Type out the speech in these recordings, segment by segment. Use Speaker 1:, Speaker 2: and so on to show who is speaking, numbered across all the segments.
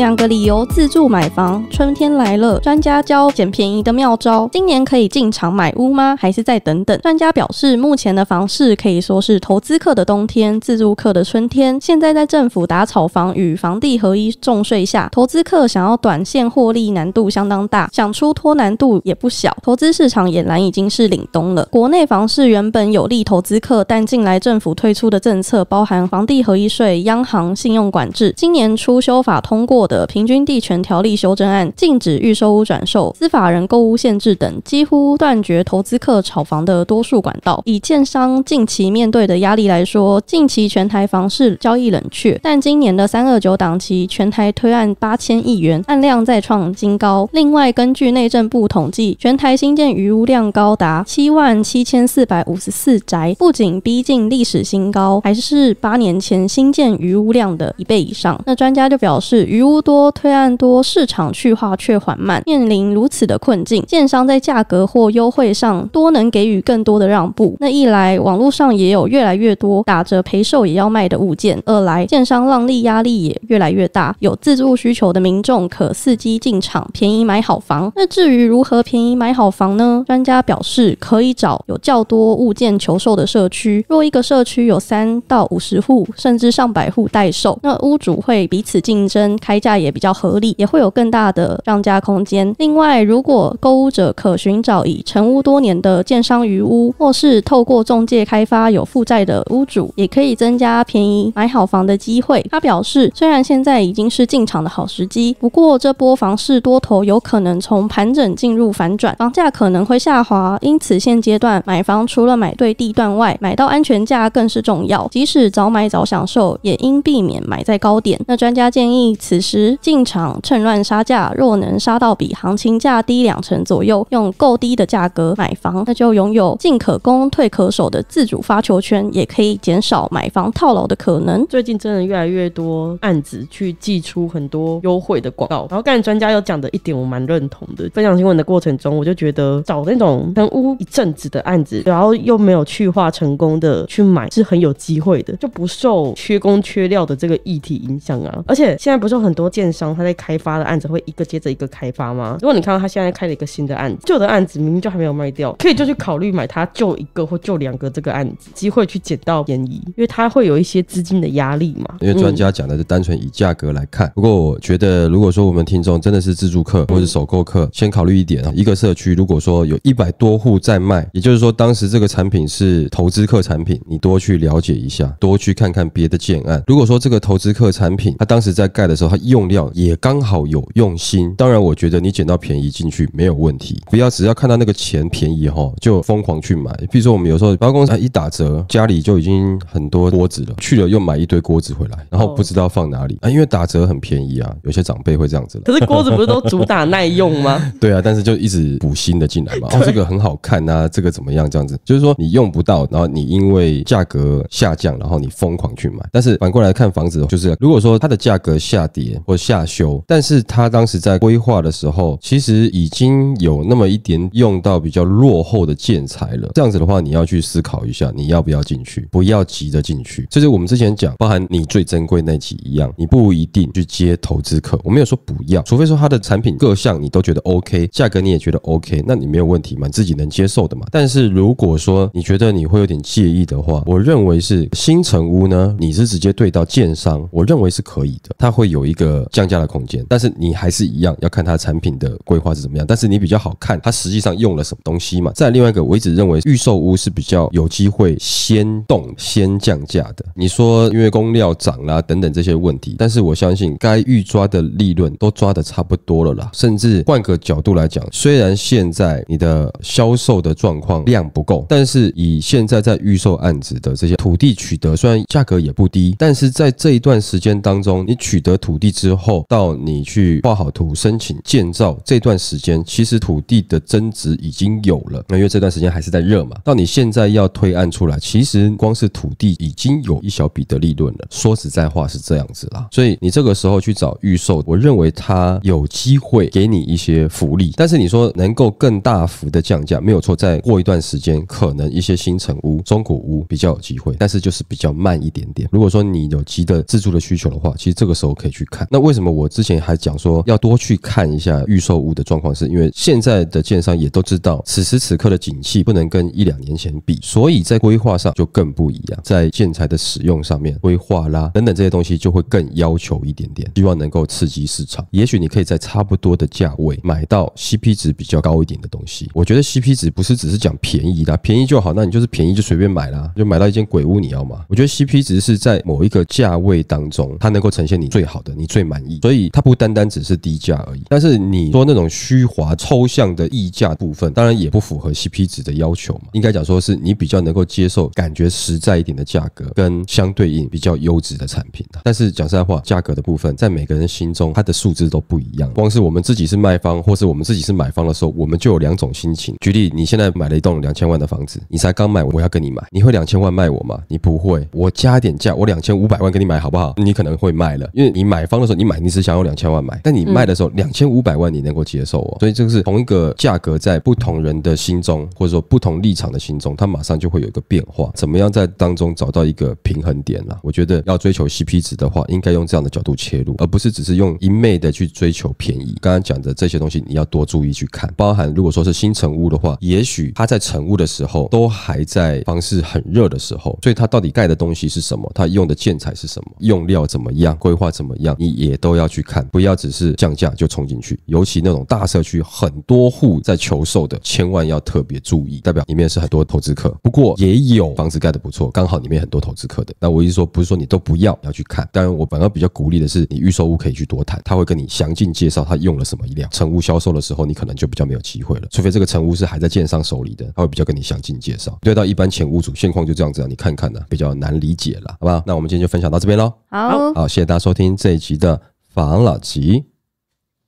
Speaker 1: 两个理由自助买房，春天来了。专家教捡便宜的妙招。今年可以进场买屋吗？还是再等等？专家表示，目前的房市可以说是投资客的冬天，自住客的春天。现在在政府打炒房与房地合一重税下，投资客想要短线获利难度相当大，想出脱难度也不小。投资市场俨然已经是凛冬了。国内房市原本有利投资客，但近来政府推出的政策包含房地合一税、央行信用管制，今年初修法通过。的平均地权条例修正案禁止预收屋转售、司法人购屋限制等，几乎断绝投资客炒房的多数管道。以建商近期面对的压力来说，近期全台房市交易冷却，但今年的三二九档期全台推案八千亿元，案量再创新高。另外，根据内政部统计，全台新建余屋量高达七万七千四百五十四宅，不仅逼近历史新高，还是八年前新建余屋量的一倍以上。那专家就表示，余屋屋多推案多，市场去化却缓慢，面临如此的困境，建商在价格或优惠上多能给予更多的让步。那一来，网络上也有越来越多打折陪售也要卖的物件；二来，建商让利压力也越来越大。有自住需求的民众可伺机进场，便宜买好房。那至于如何便宜买好房呢？专家表示，可以找有较多物件求售的社区。若一个社区有三到五十户，甚至上百户待售，那屋主会彼此竞争开。价也比较合理，也会有更大的让价空间。另外，如果购屋者可寻找已成屋多年的建商余屋，或是透过中介开发有负债的屋主，也可以增加便宜买好房的机会。他表示，虽然现在已经是进场的好时机，不过这波房市多头有可能从盘整进入反转，房价可能会下滑。因此，现阶段买房除了买对地段外，买到安全价更是重要。即使早买早享受，也应避免买在高点。那专家建议，此时时进场趁乱杀价，若能杀到比行情价低两成左右，用够低的价格买房，那就拥有进可攻退可守的自主发球圈，也可以减少买房套牢的可能。最近真的越来越多案子去寄出很多优惠的广告，然后刚才专家有讲的一点，我蛮认同的。分享新闻的过程中，我就觉得找那种能屋一阵子的案子，然后又没有去化成功的去买，是很有机会的，就不受缺工缺料的这个议题影响啊。而且现在不是很多。多建商他在开发的案子会一个接着一个开发吗？如果你看到他现在开了一个新的案子，旧的案子明明就还没有卖掉，可以就去考虑买他旧一个或旧两个这个案子，机会去捡到便宜，因为他会有一些资金的压力嘛。因为专家
Speaker 2: 讲的是单纯以价格来看，不过我觉得如果说我们听众真的是自住客或者首购客，先考虑一点啊，一个社区如果说有一百多户在卖，也就是说当时这个产品是投资客产品，你多去了解一下，多去看看别的建案。如果说这个投资客产品，他当时在盖的时候，他一用料也刚好有用心，当然我觉得你捡到便宜进去没有问题，不要只要看到那个钱便宜哈就疯狂去买。比如说我们有时候包公司一打折，家里就已经很多锅子了，去了又买一堆锅子回来，然后不知道放哪里啊，因为打折很便宜啊，有些长辈会这样子。可是锅子不是都主打耐用吗？对啊，但是就一直补新的进来嘛。哦，这个很好看啊，这个怎么样？这样子就是说你用不到，然后你因为价格下降，然后你疯狂去买。但是反过来看房子，就是如果说它的价格下跌。或下修，但是他当时在规划的时候，其实已经有那么一点用到比较落后的建材了。这样子的话，你要去思考一下，你要不要进去？不要急着进去。就是我们之前讲，包含你最珍贵那几一样，你不一定去接投资客。我没有说不要，除非说他的产品各项你都觉得 OK，价格你也觉得 OK，那你没有问题嘛？自己能接受的嘛？但是如果说你觉得你会有点介意的话，我认为是新城屋呢，你是直接对到建商，我认为是可以的，他会有一个。呃，降价的空间，但是你还是一样要看它产品的规划是怎么样。但是你比较好看，它实际上用了什么东西嘛？再另外一个，我一直认为预售屋是比较有机会先动、先降价的。你说因为工料涨啦等等这些问题，但是我相信该预抓的利润都抓得差不多了啦。甚至换个角度来讲，虽然现在你的销售的状况量不够，但是以现在在预售案子的这些土地取得，虽然价格也不低，但是在这一段时间当中，你取得土地。之后到你去画好图申请建造这段时间，其实土地的增值已经有了，那因为这段时间还是在热嘛。到你现在要推案出来，其实光是土地已经有一小笔的利润了。说实在话是这样子啦，所以你这个时候去找预售，我认为它有机会给你一些福利。但是你说能够更大幅的降价，没有错。再过一段时间，可能一些新城屋、中古屋比较有机会，但是就是比较慢一点点。如果说你有急的自住的需求的话，其实这个时候可以去看。那为什么我之前还讲说要多去看一下预售屋的状况？是因为现在的建商也都知道此时此刻的景气不能跟一两年前比，所以在规划上就更不一样，在建材的使用上面、规划啦等等这些东西就会更要求一点点，希望能够刺激市场。也许你可以在差不多的价位买到 CP 值比较高一点的东西。我觉得 CP 值不是只是讲便宜啦，便宜就好，那你就是便宜就随便买啦，就买到一间鬼屋你要吗？我觉得 CP 值是在某一个价位当中，它能够呈现你最好的你。最满意，所以它不单单只是低价而已。但是你说那种虚华、抽象的溢价部分，当然也不符合 CP 值的要求嘛。应该讲说是你比较能够接受感觉实在一点的价格，跟相对应比较优质的产品。但是讲实在话，价格的部分在每个人心中它的数字都不一样。光是我们自己是卖方，或是我们自己是买方的时候，我们就有两种心情。举例，你现在买了一栋两千万的房子，你才刚买，我要跟你买，你会两千万卖我吗？你不会，我加点价，我两千五百万给你买好不好？你可能会卖了，因为你买方。的时候你买，你是想用两千万买，但你卖的时候两千五百万你能够接受哦，所以这个是同一个价格在不同人的心中，或者说不同立场的心中，它马上就会有一个变化。怎么样在当中找到一个平衡点呢？我觉得要追求 CP 值的话，应该用这样的角度切入，而不是只是用一昧的去追求便宜。刚刚讲的这些东西，你要多注意去看，包含如果说是新成屋的话，也许它在成屋的时候都还在房市很热的时候，所以它到底盖的东西是什么？它用的建材是什么？用料怎么样？规划怎么样？你。也都要去看，不要只是降价就冲进去。尤其那种大社区，很多户在求售的，千万要特别注意，代表里面是很多投资客。不过也有房子盖的不错，刚好里面很多投资客的。那我思说，不是说你都不要要去看。当然，我反而比较鼓励的是，你预售屋可以去多谈，他会跟你详尽介绍他用了什么一辆。成屋销售的时候，你可能就比较没有机会了，除非这个成屋是还在建商手里的，他会比较跟你详尽介绍。对到一般前屋主，现况就这样子啊，你看看呢，比较难理解了，好吧？那我们今天就分享到这边喽。好好，谢谢大家收听这一集的防老集，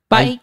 Speaker 1: 拜。